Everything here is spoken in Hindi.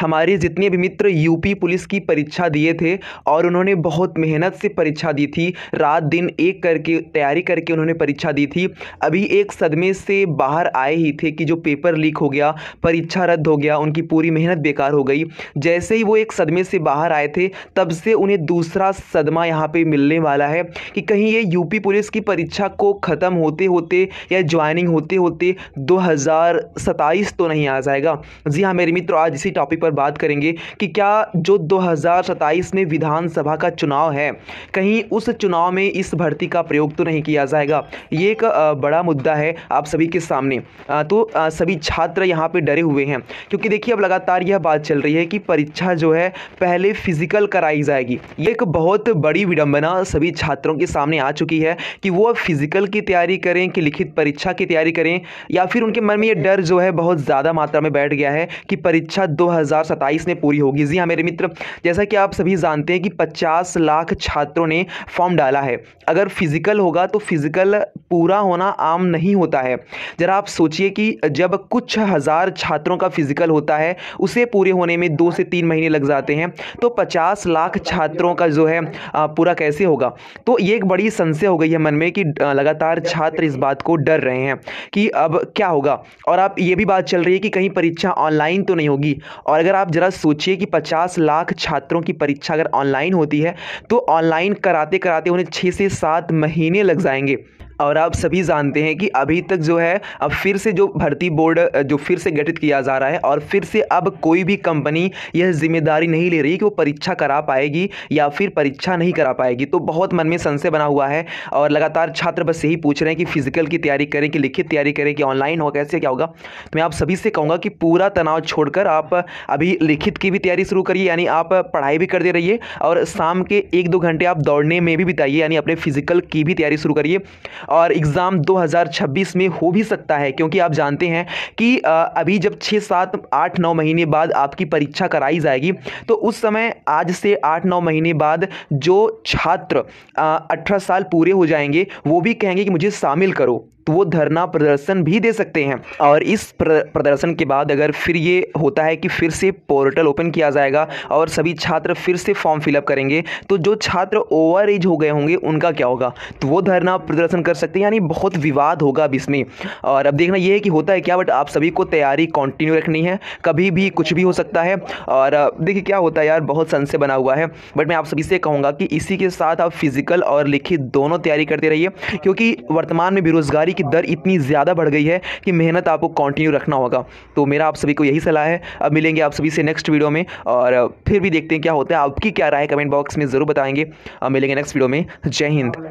हमारे जितने भी मित्र यूपी पुलिस की परीक्षा दिए थे और उन्होंने बहुत मेहनत से परीक्षा दी थी रात दिन एक करके तैयारी करके उन्होंने परीक्षा दी थी अभी एक सदमे से बाहर आए ही थे कि जो पेपर लीक हो गया परीक्षा रद्द हो गया उनकी पूरी मेहनत बेकार हो गई जैसे ही वो एक सदमे से बाहर आए थे तब से उन्हें दूसरा सदमा यहाँ पर मिलने वाला है कि कहीं ये यूपी पुलिस की परीक्षा को ख़त्म होते होते या ज्वाइनिंग होते होते दो तो नहीं आ जाएगा जी हाँ मेरे मित्र आज इसी टॉपिक पर पर बात करेंगे कि क्या जो दो में विधानसभा का चुनाव है कहीं उस चुनाव में इस भर्ती का प्रयोग तो नहीं किया जाएगा ये एक बड़ा मुद्दा है आप सभी के सामने तो सभी छात्र यहाँ पे डरे हुए हैं क्योंकि देखिए अब लगातार यह बात चल रही है कि परीक्षा जो है पहले फिजिकल कराई जाएगी ये एक बहुत बड़ी विडंबना सभी छात्रों के सामने आ चुकी है कि वो फिजिकल की तैयारी करें कि लिखित परीक्षा की तैयारी करें या फिर उनके मन में यह डर जो है बहुत ज़्यादा मात्रा में बैठ गया है कि परीक्षा दो 2027 में पूरी होगी जी हाँ मेरे मित्र जैसा कि आप सभी जानते हैं कि 50 लाख छात्रों ने फॉर्म डाला है अगर फिजिकल होगा तो फिजिकल पूरा होना आम नहीं होता है ज़रा आप सोचिए कि जब कुछ हज़ार छात्रों का फिजिकल होता है उसे पूरे होने में दो से तीन महीने लग जाते हैं तो पचास लाख छात्रों का जो है पूरा कैसे होगा तो ये एक बड़ी संशय हो गई है मन में कि लगातार छात्र इस बात को डर रहे हैं कि अब क्या होगा और आप ये भी बात चल रही है कि कहीं परीक्षा ऑनलाइन तो नहीं होगी और अगर अगर आप ज़रा सोचिए कि पचास लाख छात्रों की परीक्षा अगर ऑनलाइन होती है तो ऑनलाइन कराते कराते उन्हें छः से सात महीने लग जाएंगे और आप सभी जानते हैं कि अभी तक जो है अब फिर से जो भर्ती बोर्ड जो फिर से गठित किया जा रहा है और फिर से अब कोई भी कंपनी यह जिम्मेदारी नहीं ले रही कि वो परीक्षा करा पाएगी या फिर परीक्षा नहीं करा पाएगी तो बहुत मन में संशय बना हुआ है और लगातार छात्र बस यही पूछ रहे हैं कि फिजिकल की तैयारी करें कि लिखित तैयारी करें कि ऑनलाइन हो कैसे क्या होगा तो मैं आप सभी से कहूँगा कि पूरा तनाव छोड़कर आप अभी लिखित की भी तैयारी शुरू करिए यानी आप पढ़ाई भी करते रहिए और शाम के एक दो घंटे आप दौड़ने में भी बिताइए यानी अपने फिजिकल की भी तैयारी शुरू करिए और एग्ज़ाम 2026 में हो भी सकता है क्योंकि आप जानते हैं कि अभी जब छः सात आठ नौ महीने बाद आपकी परीक्षा कराई जाएगी तो उस समय आज से आठ नौ महीने बाद जो छात्र अठारह साल पूरे हो जाएंगे वो भी कहेंगे कि मुझे शामिल करो तो वो धरना प्रदर्शन भी दे सकते हैं और इस प्रदर्शन के बाद अगर फिर ये होता है कि फिर से पोर्टल ओपन किया जाएगा और सभी छात्र फिर से फॉर्म फिलअप करेंगे तो जो छात्र ओवर एज हो गए होंगे उनका क्या होगा तो वो धरना प्रदर्शन कर सकते हैं यानी बहुत विवाद होगा अब इसमें और अब देखना ये है कि होता है क्या बट आप सभी को तैयारी कंटिन्यू रखनी है कभी भी कुछ भी हो सकता है और देखिए क्या होता है यार बहुत सन से बना हुआ है बट मैं आप सभी से कहूँगा कि इसी के साथ आप फिज़िकल और लिखित दोनों तैयारी करते रहिए क्योंकि वर्तमान में बेरोज़गारी की दर इतनी ज़्यादा बढ़ गई है कि मेहनत आपको कंटिन्यू रखना होगा तो मेरा आप सभी को यही सलाह है अब मिलेंगे आप सभी से नेक्स्ट वीडियो में और फिर भी देखते हैं क्या होता है आपकी क्या राय कमेंट बॉक्स में ज़रूर बताएंगे अब मिलेंगे नेक्स्ट वीडियो में जय हिंद